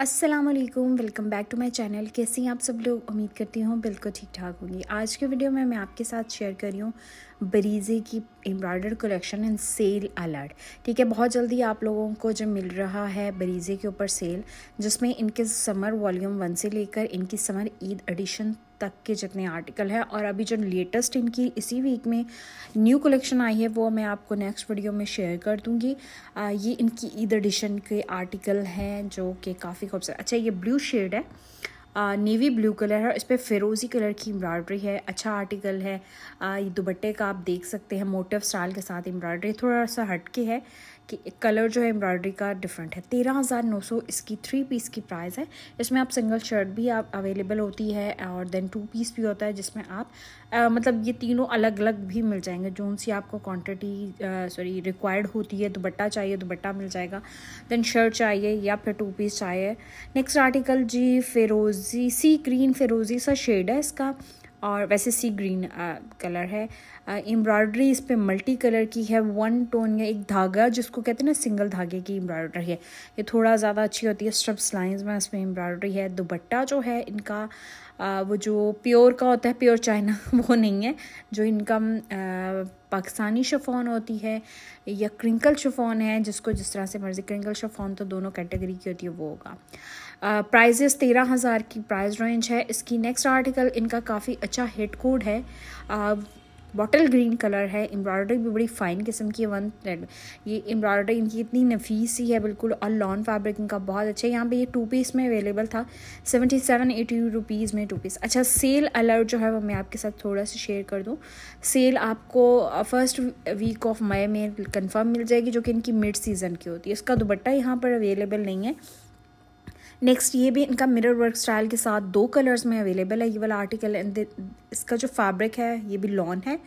अस्सलाम वालेकुम welcome back to my channel कैसे हैं आप सब लोग उम्मीद करती हूँ बिल्कुल ठीक ठाक होंगी आज के वीडियो में मैं आपके साथ शेयर कर रही हूँ बरीज़े की embroidered collection and sale alert ठीक है बहुत जल्दी आप लोगों को जो मिल रहा है बरीज़े के ऊपर सेल जिसमें इनके समर वॉल्यूम वन से लेकर इनकी समर ईद एडिशन तक के जितने आर्टिकल हैं और अभी जो लेटेस्ट इनकी इसी वीक में न्यू कलेक्शन आई है वो मैं आपको नेक्स्ट वीडियो में शेयर कर दूँगी ये इनकी ईद एडिशन के आर्टिकल हैं जो कि काफ़ी खूबसूरत अच्छा ये ब्लू शेड है नेवी ब्लू कलर है इस पर फिरोज़ी कलर की एम्ब्रॉयड्री है अच्छा आर्टिकल है आ, ये दुबट्टे का आप देख सकते हैं मोटिव स्टाइल के साथ एम्ब्रॉयडरी थोड़ा सा हटके है कलर जो है एम्ब्रॉयडरी का डिफरेंट है तेरह हज़ार नौ सौ इसकी थ्री पीस की प्राइस है इसमें आप सिंगल शर्ट भी आप अवेलेबल होती है और देन टू पीस भी होता है जिसमें आप आ, मतलब ये तीनों अलग अलग भी मिल जाएंगे जो सी आपको क्वांटिटी सॉरी रिक्वायर्ड होती है दुपट्टा चाहिए दुबट्टा मिल जाएगा देन शर्ट चाहिए या फिर टू पीस चाहिए नेक्स्ट आर्टिकल जी फेरोजी सी ग्रीन फेरोजी सा शेड है इसका और वैसे सी ग्रीन कलर है एम्ब्रॉयडरी इस पर मल्टी कलर की है वन टोन या एक धागा जिसको कहते हैं ना सिंगल धागे की एम्ब्रॉयडरी है ये थोड़ा ज़्यादा अच्छी होती है स्ट्रप्स लाइंस में इसमें एम्ब्रॉयडरी है दुबट्टा जो है इनका आ, वो जो प्योर का होता है प्योर चाइना वो नहीं है जो इनका पाकिस्तानी शफ़ोन होती है या क्रिंकल शफ़ोन है जिसको जिस तरह से मर्ज़ी क्रिंकल शफ़ोन तो दोनों कैटेगरी की होती है वो होगा प्राइजेस तेरह हज़ार की प्राइस रेंज है इसकी नेक्स्ट आर्टिकल इनका काफ़ी अच्छा हेड कोड है आ, बॉटल ग्रीन कलर है एम्ब्रॉयडरी भी बड़ी फ़ाइन किस्म की है वन थ्रेड ये एम्ब्रॉयडरी इनकी इतनी नफीस ही है बिल्कुल और लॉन फैब्रिक इनका बहुत अच्छा है यहाँ पे ये टू पीस में अवेलेबल था सेवेंटी सेवन एटी रुपीज़ में टू पीस अच्छा सेल अलर्ट जो है वो मैं आपके साथ थोड़ा सा शेयर कर दूँ सेल आपको फर्स्ट वीक ऑफ मई में कन्फर्म मिल जाएगी जो कि इनकी मिड सीज़न की होती है इसका दुबट्टा यहाँ पर अवेलेबल नहीं है नेक्स्ट ये भी इनका मिरर वर्क स्टाइल के साथ दो कलर्स में अवेलेबल है ये वाला आर्टिकल एंड इसका जो फैब्रिक है ये भी लॉन है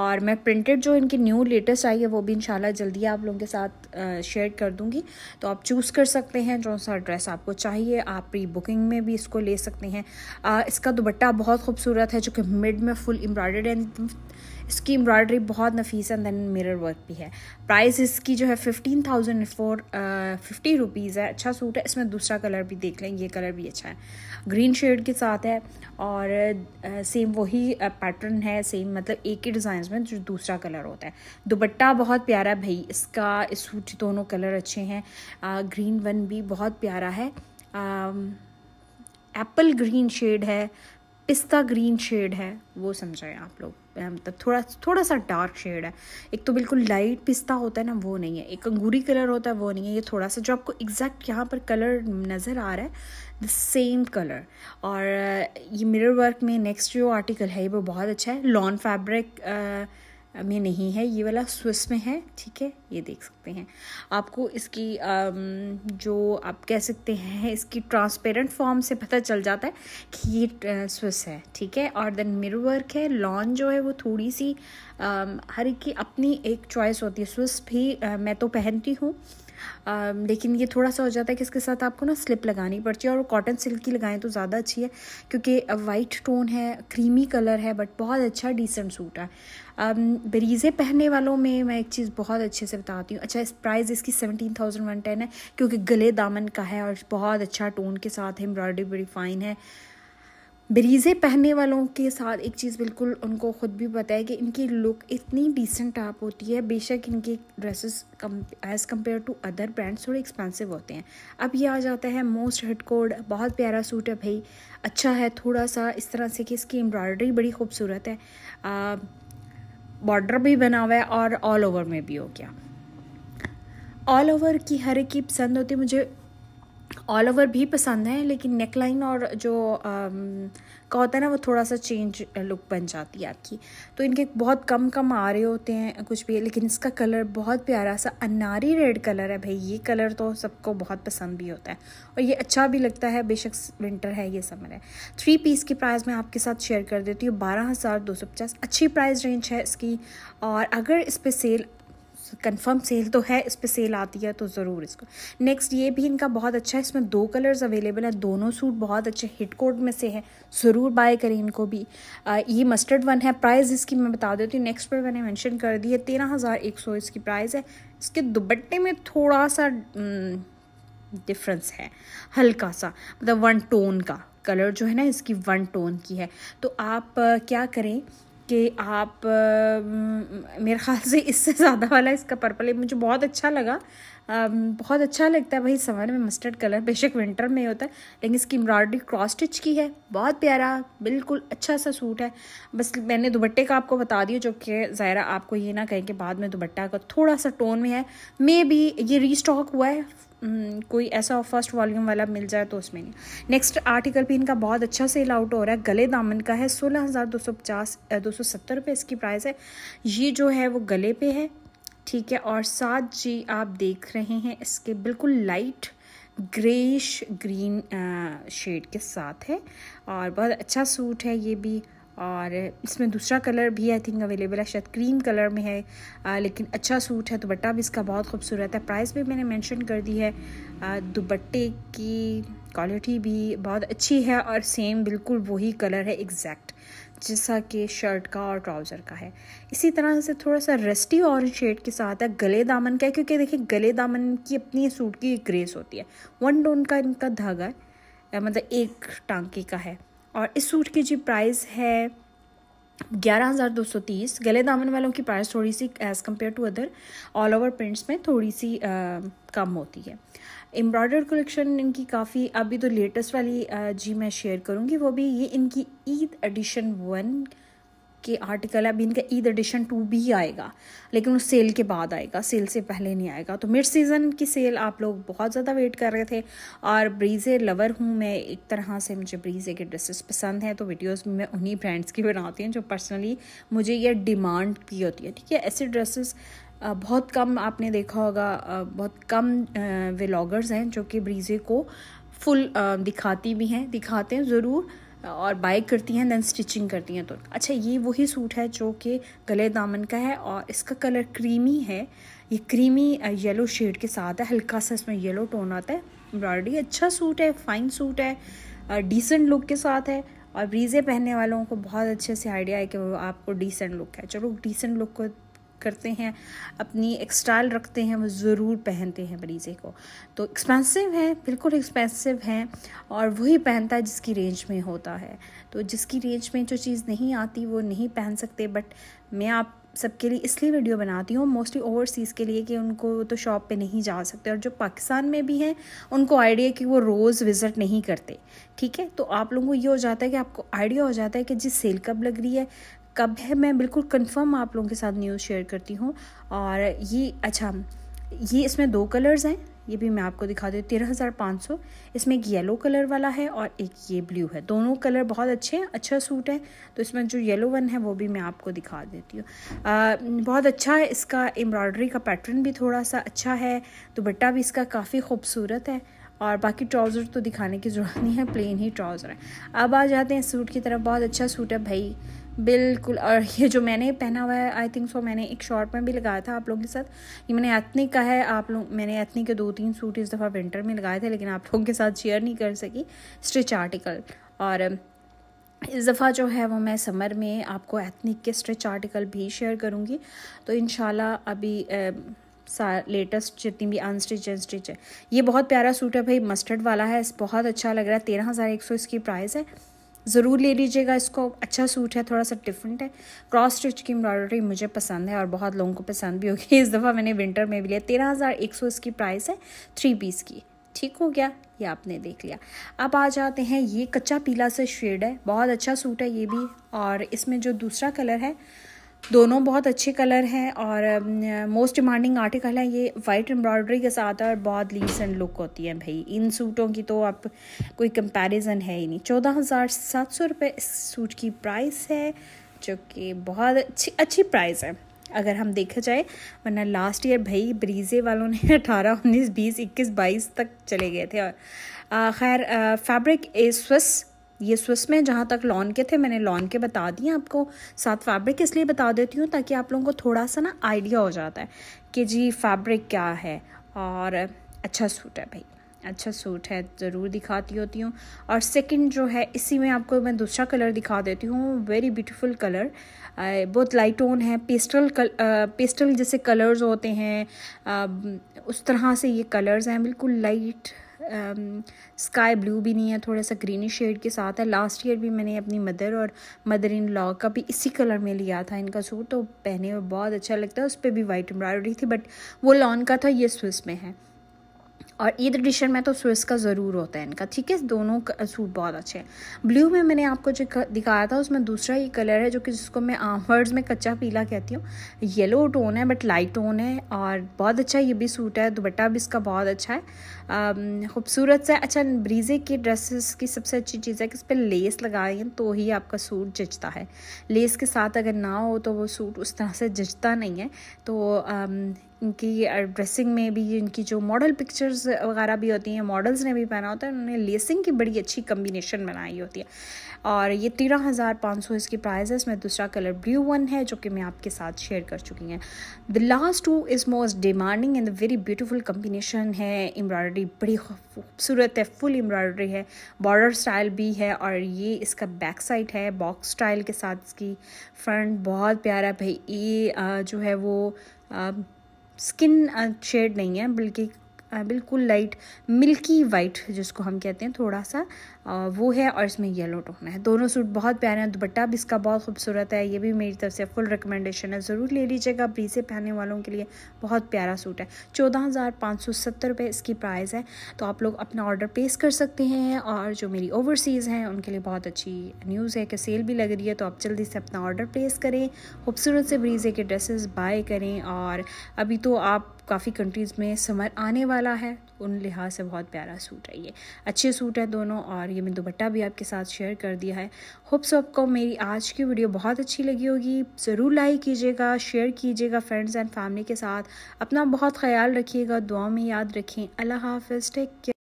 और मैं प्रिंटेड जो इनकी न्यू लेटेस्ट आई है वो भी इंशाल्लाह जल्दी आप लोगों के साथ शेयर कर दूंगी तो आप चूज़ कर सकते हैं जो सा ड्रेस आपको चाहिए आप प्री बुकिंग में भी इसको ले सकते हैं आ, इसका दुपट्टा बहुत खूबसूरत है जो कि मिड में फुल एम्ब्रॉयडर्ड एंड इसकी एम्ब्रॉयडरी बहुत नफीस एंड देन मिरर वर्क भी है प्राइस इसकी जो है fifteen thousand four fifty rupees है अच्छा सूट है इसमें दूसरा कलर भी देख लें ये कलर भी अच्छा है ग्रीन शेड के साथ है और आ, uh, सेम वही पैटर्न uh, है सेम मतलब एक ही डिज़ाइन में जो दूसरा कलर होता है दुपट्टा बहुत प्यारा है भाई इसका इस सूट दोनों कलर अच्छे हैं ग्रीन uh, वन भी बहुत प्यारा है एप्पल ग्रीन शेड है पिस्ता ग्रीन शेड है वो समझाएं आप लोग मतलब थोड़ा थोड़ा सा डार्क शेड है एक तो बिल्कुल लाइट पिस्ता होता है ना वो नहीं है एक अंगूरी कलर होता है वो नहीं है ये थोड़ा सा जो आपको एग्जैक्ट यहाँ पर कलर नज़र आ रहा है द सेम कलर और ये मिरर वर्क में नेक्स्ट जो आर्टिकल है वो बहुत अच्छा है लॉन फैब्रिक में नहीं है ये वाला स्विस में है ठीक है ये देख सकते हैं आपको इसकी जो आप कह सकते हैं इसकी ट्रांसपेरेंट फॉर्म से पता चल जाता है कि ये स्विस है ठीक है और देन मिरर वर्क है लॉन जो है वो थोड़ी सी हर एक की अपनी एक चॉइस होती है स्विस भी मैं तो पहनती हूँ लेकिन ये थोड़ा सा हो जाता है कि इसके साथ आपको ना स्लिप लगानी पड़ती है और कॉटन सिल्क की लगाएं तो ज़्यादा अच्छी है क्योंकि वाइट टोन है क्रीमी कलर है बट बहुत अच्छा डिसेंट सूट है बरीज़े पहनने वालों में मैं एक चीज़ बहुत अच्छे से बताती हूँ अच्छा इस प्राइस इसकी सेवनटीन थाउजेंड वन टेन है क्योंकि गले दामन का है और बहुत अच्छा टोन के साथ है एम्ब्रॉयडरी बड़ी फ़ाइन है बरीज़े पहनने वालों के साथ एक चीज़ बिल्कुल उनको ख़ुद भी पता है कि इनकी लुक इतनी डिसेंट आप होती है बेशक इनके ड्रेसेस कम as compare to other brands थोड़े एक्सपेंसिव होते हैं अब ये आ जाता है मोस्ट हिट कोड बहुत प्यारा सूट है भाई अच्छा है थोड़ा सा इस तरह से कि इसकी एम्ब्रॉयडरी बड़ी खूबसूरत है आ, बॉर्डर भी बना हुआ है और ऑल ओवर में भी हो गया ऑल ओवर की हर एक ही पसंद होती है मुझे ऑल ओवर भी पसंद है लेकिन नेक लाइन और जो का um, होता है ना वो थोड़ा सा चेंज लुक बन जाती है आपकी तो इनके बहुत कम कम आ रहे होते हैं कुछ भी लेकिन इसका कलर बहुत प्यारा सा अनारी रेड कलर है भाई ये कलर तो सबको बहुत पसंद भी होता है और ये अच्छा भी लगता है बेशक विंटर है ये समर है थ्री पीस की प्राइस मैं आपके साथ शेयर कर देती हूँ बारह हज़ार दो सौ पचास अच्छी प्राइस रेंज है इसकी और अगर इस पर सेल कंफर्म सेल तो है इस पर सेल आती है तो ज़रूर इसको नेक्स्ट ये भी इनका बहुत अच्छा है इसमें दो कलर्स अवेलेबल हैं दोनों सूट बहुत अच्छे हिट कोड में से है ज़रूर बाय करें इनको भी आ, ये मस्टर्ड वन है प्राइस इसकी मैं बता देती हूँ नेक्स्ट पर मैंने मैंशन कर दी है तेरह हज़ार एक सौ इसकी प्राइस है इसके दुबट्टे में थोड़ा सा डिफरेंस है हल्का सा मतलब वन टोन का कलर जो है ना इसकी वन टोन की है तो आप क्या करें कि आप मेरे ख्याल से इससे ज़्यादा वाला इसका पर्पल है मुझे बहुत अच्छा लगा बहुत अच्छा लगता है वही समर में मस्टर्ड कलर बेशक विंटर में होता है लेकिन इसकी एम्ब्रॉयडरी क्रॉस स्टिच की है बहुत प्यारा बिल्कुल अच्छा सा सूट है बस मैंने दुबट्टे का आपको बता दिया जो कि ज़ाहरा आपको ये ना कहें कि बाद में दुबट्टा का थोड़ा सा टोन में है मे भी ये रीस्टॉक हुआ है कोई ऐसा फर्स्ट वॉल्यूम वाला मिल जाए तो उसमें नहीं नेक्स्ट आर्टिकल भी इनका बहुत अच्छा सेल आउट हो रहा है गले दामन का है सोलह हज़ार दो सौ पचास दो सौ सत्तर रुपये इसकी प्राइस है ये जो है वो गले पे है ठीक है और साथ जी आप देख रहे हैं इसके बिल्कुल लाइट ग्रेश ग्रीन शेड के साथ है और बहुत अच्छा सूट है ये भी और इसमें दूसरा कलर भी आई थिंक अवेलेबल है शायद क्रीम कलर में है आ, लेकिन अच्छा सूट है दुबट्टा भी इसका बहुत खूबसूरत है प्राइस भी मैंने मेंशन कर दी है दुबट्टे की क्वालिटी भी बहुत अच्छी है और सेम बिल्कुल वही कलर है एग्जैक्ट जैसा कि शर्ट का और ट्राउज़र का है इसी तरह से थोड़ा सा रस्टी ऑरेंज शेड के साथ है गले दामन का है क्योंकि देखिए गले दामन की अपनी सूट की एक ग्रेस होती है वन डोन का इनका धागा मतलब एक टांकी का है और इस सूट की जो प्राइस है ग्यारह हज़ार दो सौ तीस गले दामन वालों की प्राइस थोड़ी सी as compare to other all over prints में थोड़ी सी आ, कम होती है एम्ब्रॉयडर कलेक्शन इनकी काफ़ी अभी तो लेटेस्ट वाली आ, जी मैं शेयर करूँगी वो भी ये इनकी ईद एडिशन वन के आर्टिकल है अभी इनका ईद एडिशन टू भी आएगा लेकिन वो सेल के बाद आएगा सेल से पहले नहीं आएगा तो मिड सीज़न की सेल आप लोग बहुत ज़्यादा वेट कर रहे थे और ब्रीज़े लवर हूँ मैं एक तरह से मुझे ब्रीज़े के ड्रेसेस पसंद हैं तो वीडियोज़ में मैं उन्हीं ब्रांड्स की बनाती हूँ जो पर्सनली मुझे ये डिमांड की होती है ठीक है ऐसे ड्रेसेस बहुत कम आपने देखा होगा बहुत कम व्लॉगर्स हैं जो कि ब्रीज़े को फुल दिखाती भी हैं दिखाते हैं ज़रूर और बाइक करती हैं दैन स्टिचिंग करती हैं तो अच्छा ये वही सूट है जो कि गले दामन का है और इसका कलर क्रीमी है ये क्रीमी येलो शेड के साथ है हल्का सा इसमें येलो टोन आता है एम्ब्रॉयडरी अच्छा सूट है फाइन सूट है डिसेंट लुक के साथ है और ब्रीज़े पहनने वालों को बहुत अच्छे से आइडिया है कि वो आपको डिसेंट लुक है चलो डिसेंट लुक को करते हैं अपनी एक्सटाइल रखते हैं वो ज़रूर पहनते हैं मरीज़े को तो एक्सपेंसिव है बिल्कुल एक्सपेंसिव हैं और वही पहनता है जिसकी रेंज में होता है तो जिसकी रेंज में जो चीज़ नहीं आती वो नहीं पहन सकते बट मैं आप सबके लिए इसलिए वीडियो बनाती हूँ मोस्टली ओवरसीज़ के लिए कि उनको तो शॉप पे नहीं जा सकते और जो पाकिस्तान में भी हैं उनको आइडिया कि वो रोज़ विज़िट नहीं करते ठीक है तो आप लोगों को ये हो जाता है कि आपको आइडिया हो जाता है कि जिस सेल कब लग रही है कब है मैं बिल्कुल कंफर्म आप लोगों के साथ न्यूज़ शेयर करती हूँ और ये अच्छा ये इसमें दो कलर्स हैं ये भी मैं आपको दिखा दूँ तेरह हज़ार पाँच सौ इसमें एक येलो कलर वाला है और एक ये ब्लू है दोनों कलर बहुत अच्छे हैं अच्छा सूट है तो इसमें जो येलो वन है वो भी मैं आपको दिखा देती हूँ बहुत अच्छा है इसका एम्ब्रॉयडरी का पैटर्न भी थोड़ा सा अच्छा है दुपट्टा भी इसका काफ़ी खूबसूरत है और बाकी ट्राउज़र तो दिखाने की ज़रूरत नहीं है प्लेन ही ट्राउज़र है अब आ जाते हैं सूट की तरफ बहुत अच्छा सूट है भाई बिल्कुल और ये जो मैंने पहना हुआ है आई थिंक सो मैंने एक शॉर्ट में भी लगाया था आप लोगों के साथ ये मैंने एथनिक का है आप लोग मैंने एथनिक के दो तीन सूट इस दफ़ा विंटर में लगाए थे लेकिन आप लोगों के साथ शेयर नहीं कर सकी स्टिच आर्टिकल और इस दफ़ा जो है वो मैं समर में आपको एथनिक के स्ट्रिच आर्टिकल भी शेयर करूँगी तो इन अभी ए, लेटेस्ट जितनी भी अनस्टिच एंड स्टिच है ये बहुत प्यारा सूट है भाई मस्टर्ड वाला है बहुत अच्छा लग रहा है तेरह हज़ार एक सौ इसकी प्राइस है ज़रूर ले लीजिएगा इसको अच्छा सूट है थोड़ा सा डिफरेंट है क्रॉस स्टिच की एम्ब्रॉयडरी मुझे पसंद है और बहुत लोगों को पसंद भी होगी इस दफ़ा मैंने विंटर में भी लिया तेरह हज़ार एक सौ इसकी प्राइस है थ्री पीस की ठीक हो गया ये आपने देख लिया अब आ जाते हैं ये कच्चा पीला सा शेड है बहुत अच्छा सूट है ये भी और इसमें जो दूसरा कलर है दोनों बहुत अच्छे कलर हैं और मोस्ट डिमांडिंग आर्टिकल है ये वाइट एम्ब्रॉयडरी के साथ और बहुत लीसेंट लुक होती है भाई इन सूटों की तो आप कोई कंपैरिजन है ही नहीं चौदह हज़ार सात सौ रुपये इस सूट की प्राइस है जो कि बहुत अच्छी अच्छी प्राइस है अगर हम देखा जाए वरना लास्ट ईयर भाई ब्रीजे वालों ने अठारह उन्नीस बीस इक्कीस बाईस तक चले गए थे और खैर फैब्रिक ए स्विस ये स्विस में जहाँ तक लॉन के थे मैंने लॉन के बता दिए आपको साथ फैब्रिक इसलिए बता देती हूँ ताकि आप लोगों को थोड़ा सा ना आइडिया हो जाता है कि जी फैब्रिक क्या है और अच्छा सूट है भाई अच्छा सूट है ज़रूर दिखाती होती हूँ और सेकंड जो है इसी में आपको मैं दूसरा कलर दिखा देती हूँ वेरी ब्यूटीफुल कलर बहुत लाइट टोन है पेस्टल कल पेस्टल जैसे कलर्स होते हैं उस तरह से ये कलर्स हैं बिल्कुल लाइट स्काई um, ब्लू भी नहीं है थोड़ा सा ग्रीनिश शेड के साथ है लास्ट ईयर भी मैंने अपनी मदर और मदर इन लॉ का भी इसी कलर में लिया था इनका सूट तो पहने में बहुत अच्छा लगता है उस पर भी वाइट एम्ब्रॉयडरी थी बट वो लॉन का था ये स्विस में है और ईद एडिशन में तो स्विस का ज़रूर होता है इनका ठीक है दोनों सूट बहुत अच्छे हैं ब्लू में मैंने आपको जो दिखाया था उसमें दूसरा ही कलर है जो कि जिसको मैं आमवर्ड्स में कच्चा पीला कहती हूँ येलो टोन है बट लाइट टोन है और बहुत अच्छा ये भी सूट है दुपट्टा भी इसका बहुत अच्छा है खूबसूरत सा अच्छा ब्रीजे की ड्रेसेस की सबसे अच्छी चीज़ है कि इस पर लेस लगाएं तो ही आपका सूट जचता है लेस के साथ अगर ना हो तो वो सूट उस तरह से जचता नहीं है तो इनकी ड्रेसिंग में भी इनकी जो मॉडल पिक्चर्स वगैरह भी होती हैं मॉडल्स ने भी पहना होता है उन्होंने लेसिंग की बड़ी अच्छी कम्बिनेशन बनाई होती है और ये तेरह हज़ार पाँच सौ इसकी प्राइज़ है इसमें दूसरा कलर ब्लू वन है जो कि मैं आपके साथ शेयर कर चुकी हैं the last two is most demanding and very beautiful combination है एम्ब्रॉयडरी बड़ी खूबसूरत है फुल एम्ब्रॉयडरी है बॉर्डर स्टाइल भी है और ये इसका बैक साइड है बॉक्स स्टाइल के साथ इसकी फ्रंट बहुत प्यारा भाई ये जो है वो स्किन शेड नहीं है बल्कि बिल्कुल लाइट मिल्की वाइट जिसको हम कहते हैं थोड़ा सा वो है और इसमें येलो टोन है दोनों सूट बहुत प्यारे हैं दुपट्टा भी इसका बहुत खूबसूरत है ये भी मेरी तरफ से फुल रिकमेंडेशन है ज़रूर ले लीजिएगा ब्री से पहनने वालों के लिए बहुत प्यारा सूट है चौदह हज़ार पाँच सौ सत्तर रुपये इसकी प्राइस है तो आप लोग अपना ऑर्डर प्लेस कर सकते हैं और जो मेरी ओवरसीज़ हैं उनके लिए बहुत अच्छी न्यूज़ है कि सेल भी लग रही है तो आप जल्दी से अपना ऑर्डर प्लेस करें खूबसूरत से ब्रीजे के ड्रेसेस बाय करें और अभी तो आप काफ़ी कंट्रीज़ में समर आने वाला है उन लिहाज से बहुत प्यारा सूट है ये अच्छे सूट है दोनों और ये मैं दुपट्टा भी आपके साथ शेयर कर दिया है होप्स आपको मेरी आज की वीडियो बहुत अच्छी लगी होगी ज़रूर लाइक कीजिएगा शेयर कीजिएगा फ्रेंड्स एंड फैमिली के साथ अपना बहुत ख्याल रखिएगा दुआ में याद रखें अल्लाह हाफिज़ टेक केयर